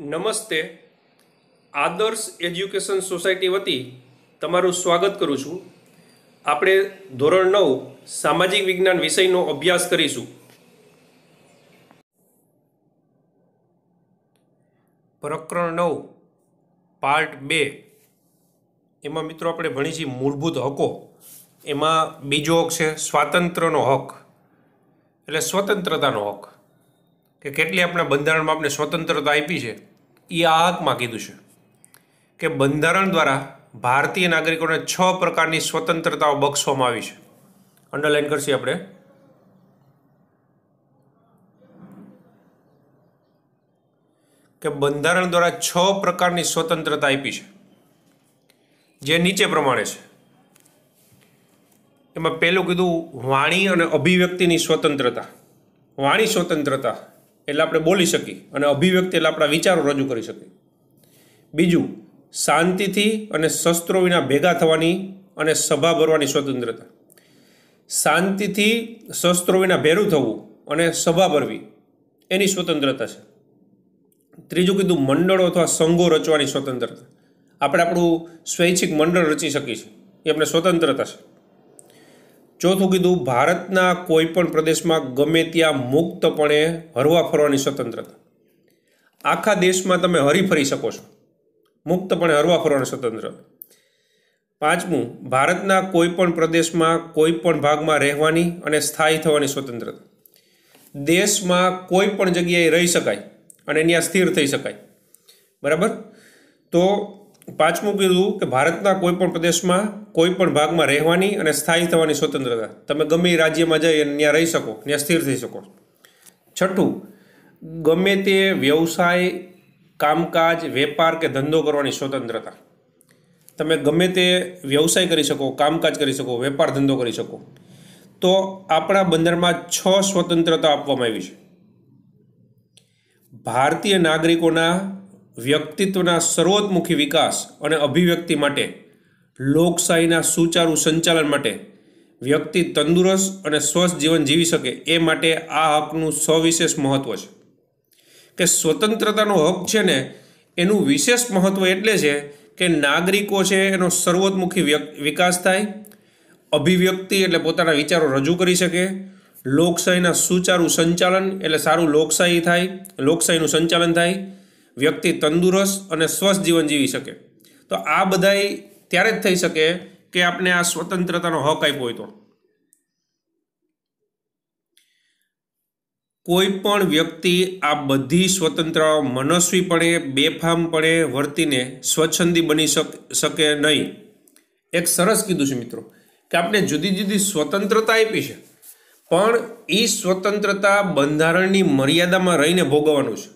નમસ્તે આદર્શ education society વતી તમારું સ્વાગત કરું છું આપણે ધોરણ નવ સામાજિક વિજ્ઞાન વિષયનો અભ્યાસ કરીશું પ્રકરણ નવ પાર્ટ બે એમાં મિત્રો આપણે ભણી મૂળભૂત હકો એમાં બીજો હક છે સ્વાતંત્રનો હક એટલે સ્વતંત્રતાનો હક કે કેટલી આપણા બંધારણમાં આપણે સ્વતંત્રતા આપી છે એ આહકમાં કીધું છે કે બંધારણ દ્વારા ભારતીય નાગરિકોને છ પ્રકારની સ્વતંત્રતાઓ બક્ષવામાં આવી છે અંડરલાઇન કરશે આપણે કે બંધારણ દ્વારા છ પ્રકારની સ્વતંત્રતા આપી છે જે નીચે પ્રમાણે છે એમાં પહેલું કીધું વાણી અને અભિવ્યક્તિની સ્વતંત્રતા વાણી સ્વતંત્રતા એટલે આપણે બોલી શકીએ અને અભિવ્યક્તિ એટલે આપણા વિચારો રજૂ કરી શકીએ બીજું શાંતિથી અને શસ્ત્રો વિના ભેગા થવાની અને સભા ભરવાની સ્વતંત્રતા શાંતિથી શસ્ત્રો વિના ભેરું થવું અને સભા ભરવી એની સ્વતંત્રતા છે ત્રીજું કીધું મંડળો અથવા સંઘો રચવાની સ્વતંત્રતા આપણે આપણું સ્વૈચ્છિક મંડળ રચી શકીએ છીએ એ આપણે સ્વતંત્રતા છે ચોથું કીધું ભારતના કોઈ પણ પ્રદેશમાં ગમે ત્યાં મુક્તપણે હરવા ફરવાની સ્વતંત્રતા આખા દેશમાં તમે હરીફરી શકો છો મુક્તપણે હરવા ફરવાની સ્વતંત્રતા પાંચમું ભારતના કોઈ પણ પ્રદેશમાં કોઈપણ ભાગમાં રહેવાની અને સ્થાયી થવાની સ્વતંત્રતા દેશમાં કોઈ પણ જગ્યાએ રહી શકાય અને ત્યાં સ્થિર થઈ શકાય બરાબર તો પાંચમું કીધું કે ભારતના કોઈપણ પ્રદેશમાં કોઈપણ ભાગમાં રહેવાની અને સ્થાયી થવાની સ્વતંત્રતા તમે ગમે રાજ્યમાં જઈ અને ત્યાં રહી શકો ત્યાં સ્થિર થઈ શકો છઠ્ઠું ગમે તે વ્યવસાય કામકાજ વેપાર કે ધંધો કરવાની સ્વતંત્રતા તમે ગમે તે વ્યવસાય કરી શકો કામકાજ કરી શકો વેપાર ધંધો કરી શકો તો આપણા બંદરમાં છ સ્વતંત્રતા આપવામાં આવી છે ભારતીય નાગરિકોના વ્યક્તિત્વના સર્વોત્મુખી વિકાસ અને અભિવ્યક્તિ માટે લોકશાહીના સુચારુ સંચાલન માટે વ્યક્તિ તંદુરસ્ત અને સ્વસ્થ જીવન જીવી શકે એ માટે આ હકનું સવિશેષ મહત્ત્વ છે કે સ્વતંત્રતાનો હક છે ને એનું વિશેષ મહત્ત્વ એટલે છે કે નાગરિકો છે એનો સર્વોત્મુખી વિકાસ થાય અભિવ્યક્તિ એટલે પોતાના વિચારો રજૂ કરી શકે લોકશાહીના સુચારું સંચાલન એટલે સારું લોકશાહી થાય લોકશાહીનું સંચાલન થાય વ્યક્તિ તંદુરસ્ત અને સ્વસ્થ જીવન જીવી શકે તો આ બધાય ત્યારે જ થઈ શકે કે આપણે આ સ્વતંત્રતાનો હક આપ્યો હોય તો કોઈ પણ વ્યક્તિ આ બધી સ્વતંત્ર મનસ્વીપણે બેફામપણે વર્તીને સ્વચ્છંદી બની શકે નહીં એક સરસ કીધું છે મિત્રો કે આપણે જુદી જુદી સ્વતંત્રતા આપી છે પણ એ સ્વતંત્રતા બંધારણની મર્યાદામાં રહીને ભોગવવાનું છે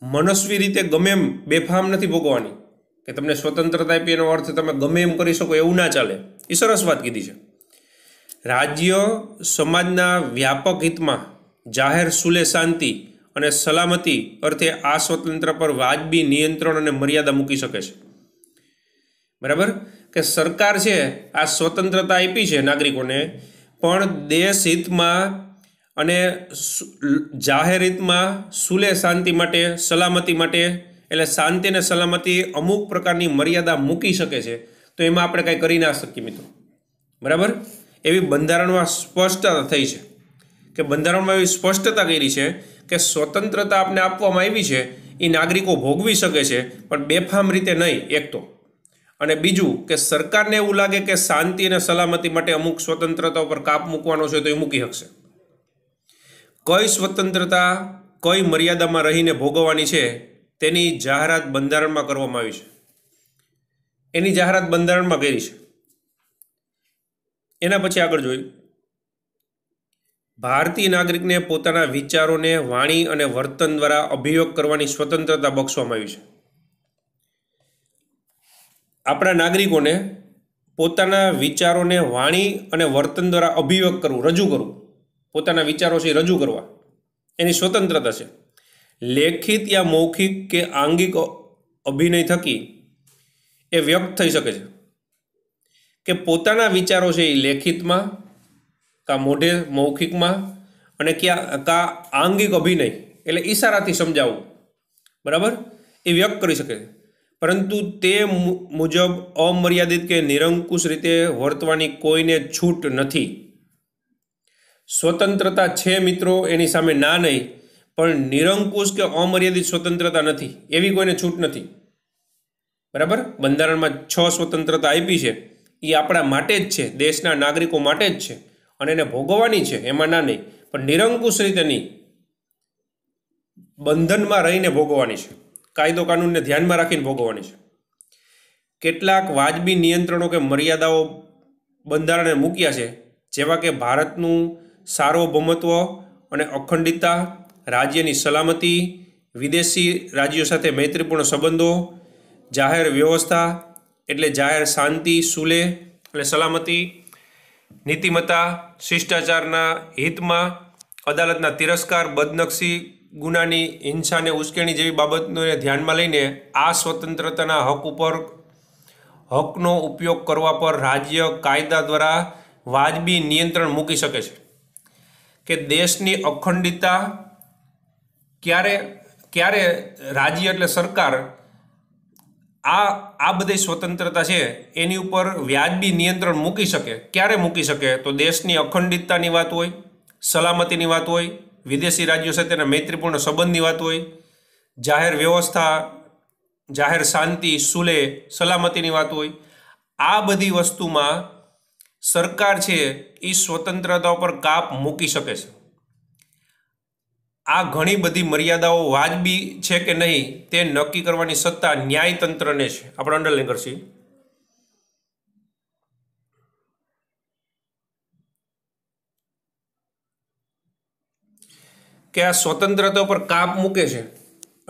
મનસ્વી રીતે ગમે એમ બેફામ નથી ભોગવાની કે તમને સ્વતંત્રતા આપી એનો અર્થ તમે ગમે એમ કરી શકો એવું ના ચાલે એ સરસ વાત કીધી છે રાજ્ય સમાજના વ્યાપક હિતમાં જાહેર સુલે શાંતિ અને સલામતી અર્થે આ સ્વતંત્ર પર વાજબી નિયંત્રણ અને મર્યાદા મૂકી શકે છે બરાબર કે સરકાર છે આ સ્વતંત્રતા આપી છે નાગરિકોને પણ દેશ હિતમાં અને જાહેરિતમાં સુલે શાંતિ માટે સલામતી માટે એટલે શાંતિ અને સલામતી અમુક પ્રકારની મર્યાદા મૂકી શકે છે તો એમાં આપણે કાંઈ કરી ના શકીએ મિત્રો બરાબર એવી બંધારણમાં સ્પષ્ટતા થઈ છે કે બંધારણમાં એવી સ્પષ્ટતા કરી છે કે સ્વતંત્રતા આપને આપવામાં આવી છે એ નાગરિકો ભોગવી શકે છે પણ બેફામ રીતે નહીં એક તો અને બીજું કે સરકારને એવું લાગે કે શાંતિ અને સલામતી માટે અમુક સ્વતંત્રતા ઉપર કાપ મૂકવાનો છે તો એ મૂકી શકશે કઈ સ્વતંત્રતા કઈ મર્યાદામાં રહીને ભોગવવાની છે તેની જાહેરાત બંધારણમાં કરવામાં આવી છે એની જાહેરાત બંધારણમાં કરી છે એના પછી આગળ જોયું ભારતીય નાગરિકને પોતાના વિચારોને વાણી અને વર્તન દ્વારા અભિયોગ કરવાની સ્વતંત્રતા બક્ષવામાં આવી છે આપણા નાગરિકોને પોતાના વિચારોને વાણી અને વર્તન દ્વારા અભિયોગ કરવું રજૂ કરવું પોતાના વિચારો છે એ રજૂ કરવા એની સ્વતંત્રતા છે લેખિત યા મૌખિક કે આંગિક અભિનય થકી એ વ્યક્ત થઈ શકે છે કે પોતાના વિચારો છે એ લેખિતમાં કા મોઢે મૌખિકમાં અને ક્યાં કા આંગિક અભિનય એટલે ઈશારાથી સમજાવવું બરાબર એ વ્યક્ત કરી શકે પરંતુ તે મુજબ અમર્યાદિત કે નિરંકુશ રીતે વર્તવાની કોઈને છૂટ નથી સ્વતંત્રતા છે મિત્રો એની સામે ના નહીં પણ નિરંકુશ કે અમર્યાદિત સ્વતંત્રતા નથી એવી કોઈને છૂટ નથી બરાબર બંધારણમાં છ સ્વતંત્રતા આપી છે એ આપણા માટે જ છે દેશના નાગરિકો માટે જ છે અને એને ભોગવવાની છે એમાં ના નહીં પણ નિરંકુશ રીતે નહીં બંધનમાં રહીને ભોગવવાની છે કાયદો કાનૂનને ધ્યાનમાં રાખીને ભોગવવાની છે કેટલાક વાજબી નિયંત્રણો કે મર્યાદાઓ બંધારણે મૂક્યા છે જેવા કે ભારતનું સાર્વભૌમત્વ અને અખંડિતતા રાજ્યની સલામતી વિદેશી રાજ્યો સાથે મૈત્રીપૂર્ણ સંબંધો જાહેર વ્યવસ્થા એટલે જાહેર શાંતિ સુલે એટલે સલામતી નીતિમત્તા શિષ્ટાચારના હિતમાં અદાલતના તિરસ્કાર બદનક્ષી ગુનાની હિંસાને ઉશ્કેરણી જેવી બાબતોને ધ્યાનમાં લઈને આ સ્વતંત્રતાના હક ઉપર હકનો ઉપયોગ કરવા પર રાજ્ય કાયદા દ્વારા વાજબી નિયંત્રણ મૂકી શકે છે કે દેશની અખંડિતતા ક્યારે ક્યારે રાજ્ય એટલે સરકાર આ આ બધી સ્વતંત્રતા છે એની ઉપર વ્યાજબી નિયંત્રણ મૂકી શકે ક્યારે મૂકી શકે તો દેશની અખંડિતતાની વાત હોય સલામતીની વાત હોય વિદેશી રાજ્યો સાથેના મૈત્રીપૂર્ણ સંબંધની વાત હોય જાહેર વ્યવસ્થા જાહેર શાંતિ સુલે સલામતીની વાત હોય આ બધી વસ્તુમાં સરકાર છે એ સ્વતંત્રતા ઉપર કાપ મૂકી શકે છે આ ઘણી બધી મર્યાદાઓ વાજબી છે કે નહીં તે નક્કી કરવાની સત્તા ન્યાયતંત્રને છે આપણે અંડરલાઈન કરશું કે આ સ્વતંત્રતા ઉપર કાપ મૂકે છે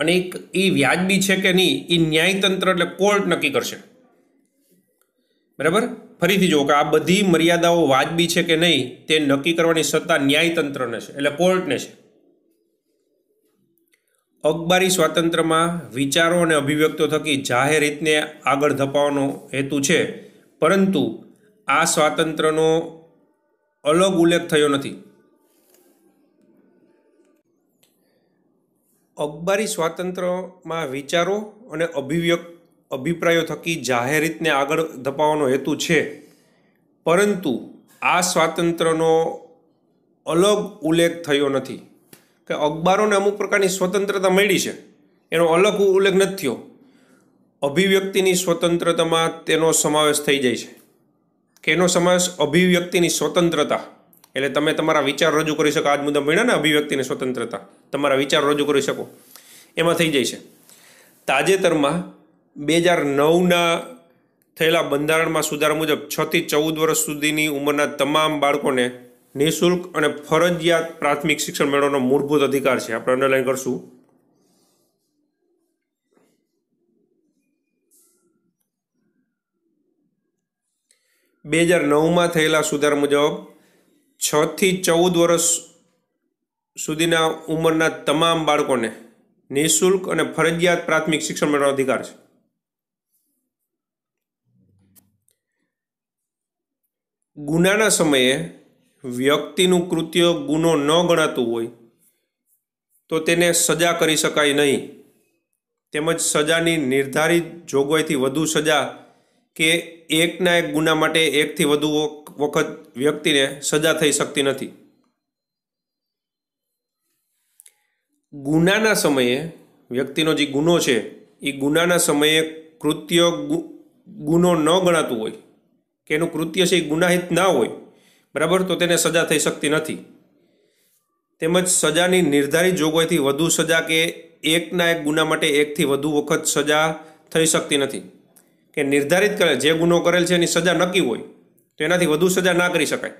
અને એ વ્યાજબી છે કે નહીં એ ન્યાયતંત્ર એટલે કોર્ટ નક્કી કરશે બરાબર ફરીથી જુઓ કે આ બધી મર્યાદાઓ વાજબી છે કે નહીં તે નક્કી કરવાની સત્તા ન્યાયતંત્રને છે એટલે કોર્ટને છે અખબારી સ્વાતંત્ર્યમાં વિચારો અને અભિવ્યક્તો થકી જાહેર રીતને આગળ ધપાવવાનો હેતુ છે પરંતુ આ સ્વાતંત્ર્યનો અલગ ઉલ્લેખ થયો નથી અખબારી સ્વાતંત્ર્યમાં વિચારો અને અભિવ્યક્ત અભિપ્રાયો થકી જાહેર રીતને આગળ ધપાવવાનો હેતુ છે પરંતુ આ સ્વાતંત્ર્યનો અલગ ઉલ્લેખ થયો નથી કે અખબારોને અમુક પ્રકારની સ્વતંત્રતા મળી છે એનો અલગ ઉલ્લેખ નથી થયો અભિવ્યક્તિની સ્વતંત્રતામાં તેનો સમાવેશ થઈ જાય છે કે એનો સમાવેશ અભિવ્યક્તિની સ્વતંત્રતા એટલે તમે તમારા વિચાર રજૂ કરી શકો આજ મુદ્દા મળ્યા ને અભિવ્યક્તિની સ્વતંત્રતા તમારા વિચાર રજૂ કરી શકો એમાં થઈ જાય છે તાજેતરમાં બે હજાર નવના થયેલા બંધારણમાં સુધારા મુજબ છથી ચૌદ વર્ષ સુધીની ઉંમરના તમામ બાળકોને નિઃશુલ્ક અને ફરજિયાત પ્રાથમિક શિક્ષણ મેળવવાનો મૂળભૂત અધિકાર છે આપણે અંડરલાઈન કરશું બે હજાર નવમાં થયેલા સુધારા મુજબ છથી ચૌદ વર્ષ સુધીના ઉંમરના તમામ બાળકોને નિઃશુલ્ક અને ફરજિયાત પ્રાથમિક શિક્ષણ મેળવવાનો અધિકાર છે ગુનાના સમયે વ્યક્તિનું કૃત્ય ગુનો ન ગણાતું હોય તો તેને સજા કરી શકાય નહીં તેમજ સજાની નિર્ધારિત જોગવાઈથી વધુ સજા કે એકના એક ગુના માટે એકથી વધુ વખત વ્યક્તિને સજા થઈ શકતી નથી ગુનાના સમયે વ્યક્તિનો જે ગુનો છે એ ગુનાના સમયે કૃત્ય ગુનો ન ગણાતું હોય કે એનું કૃત્ય છે એ ગુનાહિત ના હોય બરાબર તો તેને સજા થઈ શકતી નથી તેમજ સજાની નિર્ધારિત જોગવાઈથી વધુ સજા કે એકના એક ગુના માટે એકથી વધુ વખત સજા થઈ શકતી નથી કે નિર્ધારિત કરેલ જે ગુનો કરેલ છે એની સજા નક્કી હોય તો એનાથી વધુ સજા ના કરી શકાય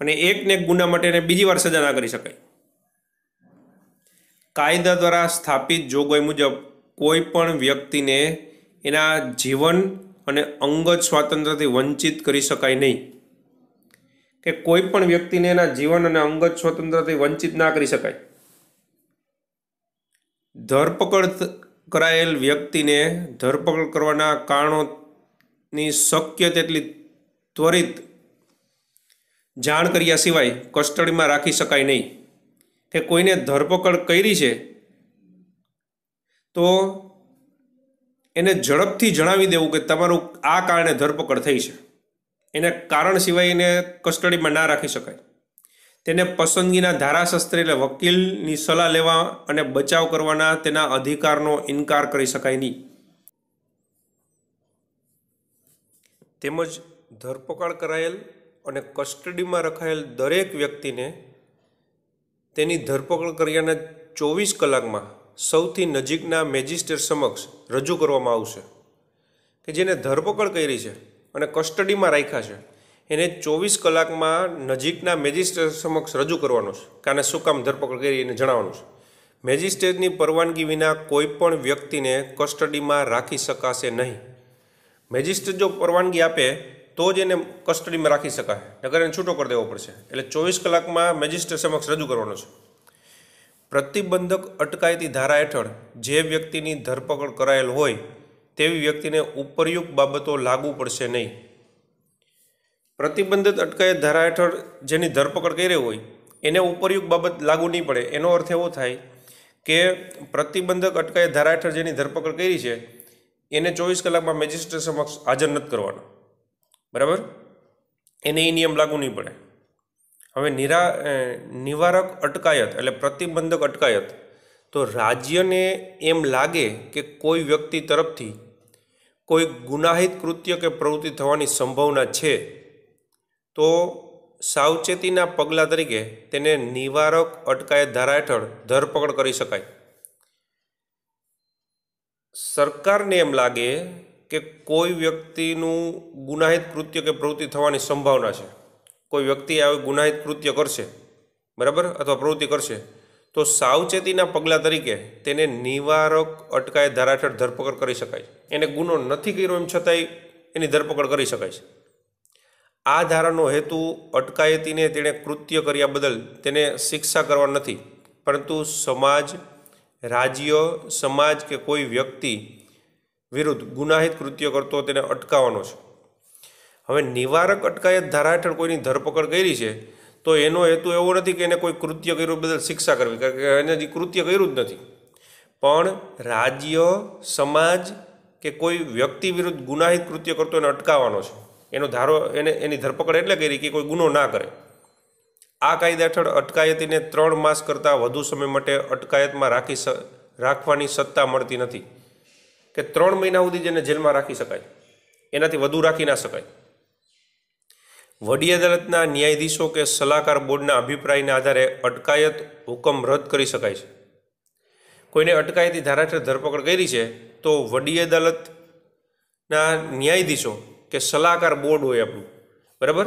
અને એકને એક ગુના માટે એને બીજી વાર સજા ના કરી શકાય કાયદા દ્વારા સ્થાપિત જોગવાઈ મુજબ કોઈ પણ વ્યક્તિને એના જીવન અને અંગત સ્વાતંત્ર્યથી વંચિત કરી શકાય નહીં કે કોઈ પણ વ્યક્તિને એના જીવન અને અંગત સ્વતંત્રથી વંચિત ના કરી શકાય ધરપકડ કરાયેલ વ્યક્તિને ધરપકડ કરવાના કારણોની શક્ય તેટલી ત્વરિત જાણ કર્યા સિવાય કસ્ટડીમાં રાખી શકાય નહીં કે કોઈને ધરપકડ કરી છે તો એને ઝડપથી જણાવી દેવું કે તમારું આ કારણે ધરપકડ થઈ છે એને કારણ સિવાય એને કસ્ટડીમાં ના રાખી શકાય તેને પસંદગીના ધારાશસ્ત્ર એટલે વકીલની સલાહ લેવા અને બચાવ કરવાના તેના અધિકારનો ઇનકાર કરી શકાય નહીં તેમજ ધરપકડ કરાયેલ અને કસ્ટડીમાં રખાયેલ દરેક વ્યક્તિને તેની ધરપકડ કર્યાના ચોવીસ કલાકમાં સૌથી નજીકના મેજિસ્ટ્રેટ સમક્ષ રજૂ કરવામાં આવશે કે જેને ધરપકડ કરી છે અને કસ્ટડીમાં રાખ્યા છે એને ચોવીસ કલાકમાં નજીકના મેજિસ્ટ્રેટ સમક્ષ રજૂ કરવાનો છે કે શું કામ ધરપકડ કરી એને જણાવવાનું છે મેજિસ્ટ્રેટની પરવાનગી વિના કોઈ પણ વ્યક્તિને કસ્ટડીમાં રાખી શકાશે નહીં મેજિસ્ટ્રેટ જો પરવાનગી આપે તો જ એને કસ્ટડીમાં રાખી શકાય નગર એને છૂટો કરી દેવો પડશે એટલે ચોવીસ કલાકમાં મેજિસ્ટ્રેટ સમક્ષ રજૂ કરવાનો છે પ્રતિબંધક અટકાયતી ધારા હેઠળ જે વ્યક્તિની ધરપકડ કરાયેલ હોય તેવી વ્યક્તિને ઉપરયુક્ત બાબતો લાગુ પડશે નહીં પ્રતિબંધિત અટકાયત ધારા હેઠળ જેની ધરપકડ કરી હોય એને ઉપરયુક્ત બાબત લાગુ નહીં પડે એનો અર્થ એવો થાય કે પ્રતિબંધક અટકાયત ધારા હેઠળ જેની ધરપકડ કરી છે એને ચોવીસ કલાકમાં મેજિસ્ટ્રેટ સમક્ષ હાજર નથી કરવાનો બરાબર એને એ નિયમ લાગુ નહીં પડે હવે નિરા નિવારક અટકાયત એટલે પ્રતિબંધક અટકાયત તો રાજ્યને એમ લાગે કે કોઈ વ્યક્તિ તરફથી કોઈ ગુનાહિત કૃત્ય કે પ્રવૃત્તિ થવાની સંભાવના છે તો સાવચેતીના પગલાં તરીકે તેને નિવારક અટકાયત ધારા હેઠળ ધરપકડ કરી શકાય સરકારને એમ લાગે કે કોઈ વ્યક્તિનું ગુનાહિત કૃત્ય કે પ્રવૃત્તિ થવાની સંભાવના છે કોઈ વ્યક્તિ આવી ગુનાહિત કૃત્ય કરશે બરાબર અથવા પ્રવૃત્તિ કરશે તો સાવચેતીના પગલાં તરીકે તેને નિવારક અટકાય ધારા હેઠળ ધરપકડ કરી શકાય એને ગુનો નથી કર્યો એમ છતાંય એની ધરપકડ કરી શકાય છે આ ધારાનો હેતુ અટકાયતીને તેણે કૃત્ય કર્યા બદલ તેને શિક્ષા કરવા નથી પરંતુ સમાજ રાજ્ય સમાજ કે કોઈ વ્યક્તિ વિરુદ્ધ ગુનાહિત કૃત્ય કરતો તેને અટકાવવાનો છે હવે નિવારક અટકાયત ધારા હેઠળ કોઈની ધરપકડ કરી છે તો એનો હેતુ એવો નથી કે એને કોઈ કૃત્ય કર્યું બદલ શિક્ષા કરવી કારણ કે એને હજી કૃત્ય કર્યું જ નથી પણ રાજ્ય સમાજ કે કોઈ વ્યક્તિ વિરુદ્ધ ગુનાહિત કૃત્ય કરતો એને અટકાવવાનો છે એનો ધારો એને એની ધરપકડ એટલે કરી કે કોઈ ગુનો ના કરે આ કાયદા હેઠળ અટકાયતીને ત્રણ માસ કરતાં વધુ સમય માટે અટકાયતમાં રાખી રાખવાની સત્તા મળતી નથી કે ત્રણ મહિના સુધી જેને જેલમાં રાખી શકાય એનાથી વધુ રાખી ના શકાય વડી અદાલતના ન્યાયાધીશો કે સલાહકાર બોર્ડના અભિપ્રાયના આધારે અટકાયત હુકમ રદ કરી શકાય છે કોઈને અટકાયતી ધારા ધરપકડ કરી છે તો વડી અદાલતના ન્યાયાધીશો કે સલાહકાર બોર્ડ હોય આપણું બરાબર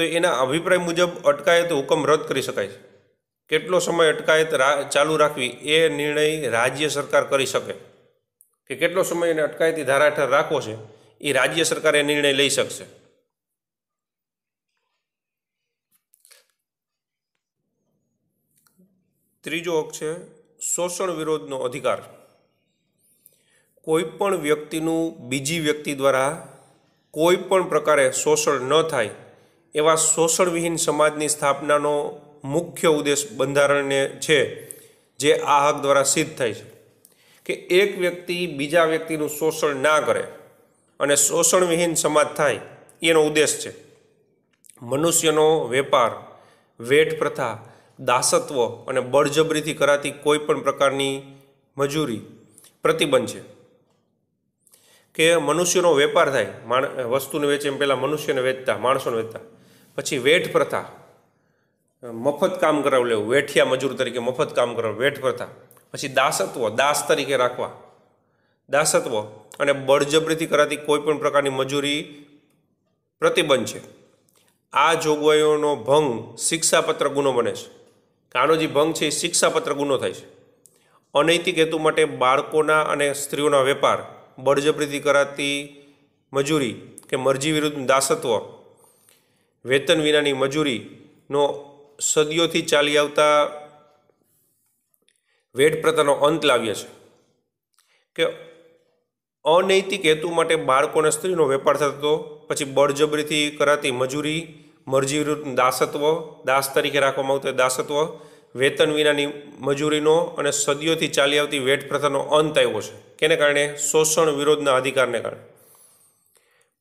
તો એના અભિપ્રાય મુજબ અટકાયત હુકમ રદ કરી શકાય છે કેટલો સમય અટકાયત ચાલુ રાખવી એ નિર્ણય રાજ્ય સરકાર કરી શકે કે કેટલો સમય એને અટકાયતી ધારા હેઠળ રાખવો છે એ રાજ્ય સરકાર એ નિર્ણય લઈ શકશે ત્રીજો હક છે શોષણ વિરોધનો અધિકાર કોઈપણ વ્યક્તિનું બીજી વ્યક્તિ દ્વારા કોઈ પણ પ્રકારે શોષણ ન થાય એવા શોષણવિહીન સમાજની સ્થાપનાનો મુખ્ય ઉદ્દેશ બંધારણને છે જે આ હક દ્વારા સિદ્ધ થાય છે કે એક વ્યક્તિ બીજા વ્યક્તિનું શોષણ ના કરે અને શોષણવિહીન સમાજ થાય એનો ઉદ્દેશ છે મનુષ્યનો વેપાર વેઠ પ્રથા દાસત્વ અને બળજબરીથી કરાતી કોઈ પણ પ્રકારની મજૂરી પ્રતિબંધ છે કે મનુષ્યનો વેપાર થાય માણ વસ્તુને વેચે એમ પહેલાં મનુષ્યને વેચતા માણસોને વેચતા પછી વેઠ પ્રથા મફત કામ કરાવ લેવું વેઠિયા મજૂર તરીકે મફત કામ કરાવ વેઠ પ્રથા પછી દાસત્વ દાસ તરીકે રાખવા દાસત્વ અને બળજબરીથી કરાતી કોઈ પણ પ્રકારની મજૂરી પ્રતિબંધ છે આ જોગવાઈઓનો ભંગ શિક્ષાપત્ર ગુનો બને છે તો આનો જે ભંગ છે એ શિક્ષાપત્ર ગુનો થાય છે અનૈતિક હેતુ માટે બાળકોના અને સ્ત્રીઓના વેપાર બળજબરીથી કરાતી મજૂરી કે મરજી વિરુદ્ધ દાસત્વ વેતન વિનાની મજૂરીનો સદીઓથી ચાલી આવતા વેટ પ્રથાનો અંત લાવ્યો છે કે અનૈતિક હેતુ માટે બાળકોને સ્ત્રીનો વેપાર થતો પછી બળજબરીથી કરાતી મજૂરી મરજી વિરુદ્ધ દાસત્વ દાસ તરીકે રાખવામાં આવતો દાસત્વ વેતન વિનાની મજૂરીનો અને સદીઓથી ચાલી આવતી વેટ પ્રથાનો અંત આવ્યો છે કેને કારણે શોષણ વિરોધના અધિકારને કારણે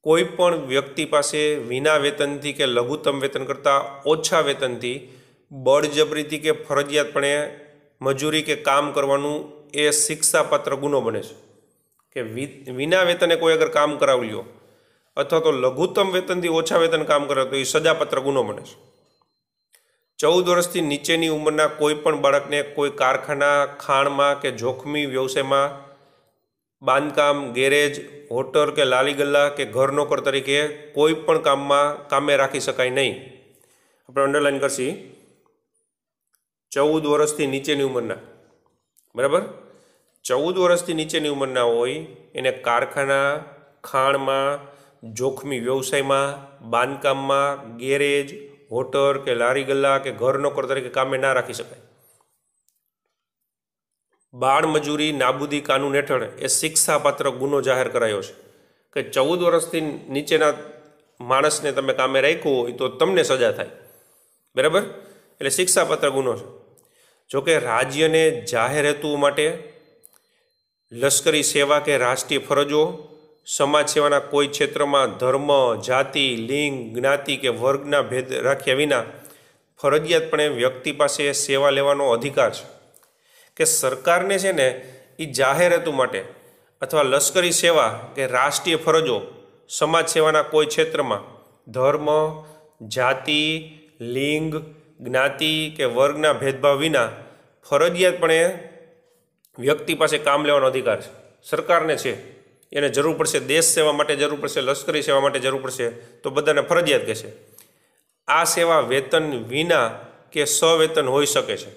કોઈ પણ વ્યક્તિ પાસે વિના વેતનથી કે લઘુત્તમ વેતન કરતાં ઓછા વેતનથી બળજબરીથી કે ફરજિયાતપણે મજૂરી કે કામ કરવાનું એ શિક્ષાપાત્ર ગુનો બને છે કે વિના વેતને કોઈ અગર કામ કરાવ્યું અથવા તો લઘુત્તમ વેતનથી ઓછા વેતન કામ કરે તો એ સજાપત્ર ગુનો બને છે ચૌદ વર્ષથી નીચેની ઉંમરના કોઈ પણ બાળકને કોઈ કારખાના ખાણમાં કે જોખમી વ્યવસાયમાં બાંધકામ ગેરેજ હોટલ કે લાલી ગલ્લા કે ઘરનોકર તરીકે કોઈ પણ કામમાં કામે રાખી શકાય નહીં આપણે અંડરલાઈન કરશી ચૌદ વર્ષથી નીચેની ઉંમરના બરાબર ચૌદ વર્ષથી નીચેની ઉંમરના હોય એને કારખાના ખાણમાં જોખમી વ્યવસાયમાં બાંધકામમાં ગેરેજ હોટર કે લારી ગલ્લા કે ઘર નોકર તરીકે કામે ના રાખી શકાય બાળ મજૂરી નાબૂદી કાનૂન હેઠળ એ શિક્ષાપાત્ર ગુનો જાહેર કરાયો છે કે ચૌદ વર્ષથી નીચેના માણસને તમે કામે રાખ્યો હોય તો તમને સજા થાય બરાબર એટલે શિક્ષાપાત્ર ગુનો છે જોકે રાજ્યને જાહેર હેતુઓ માટે લશ્કરી સેવા કે રાષ્ટ્રીય ફરજો સમાજ સેવાના કોઈ ક્ષેત્રમાં ધર્મ જાતિ લિંગ જ્ઞાતિ કે વર્ગના ભેદ રાખ્યા વિના ફરજિયાતપણે વ્યક્તિ પાસે સેવા લેવાનો અધિકાર છે કે સરકારને છે ને એ જાહેર હેતુ માટે અથવા લશ્કરી સેવા કે રાષ્ટ્રીય ફરજો સમાજ સેવાના કોઈ ક્ષેત્રમાં ધર્મ જાતિ લિંગ જ્ઞાતિ કે વર્ગના ભેદભાવ વિના ફરજિયાતપણે વ્યક્તિ પાસે કામ લેવાનો અધિકાર છે સરકારને છે એને જરૂર પડશે દેશ સેવા માટે જરૂર પડશે લશ્કરી સેવા માટે જરૂર પડશે તો બધાને ફરજિયાત કહેશે આ સેવા વેતન વિના કે સવેતન હોઈ શકે છે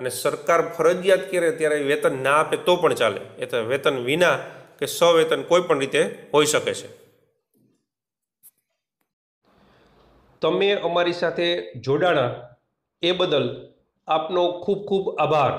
અને સરકાર ફરજિયાત કરે ત્યારે વેતન ના આપે તો પણ ચાલે એ તો વેતન વિના કે સવેતન કોઈ પણ રીતે હોઈ શકે છે તમે અમારી સાથે જોડાણા એ બદલ આપનો ખૂબ ખૂબ આભાર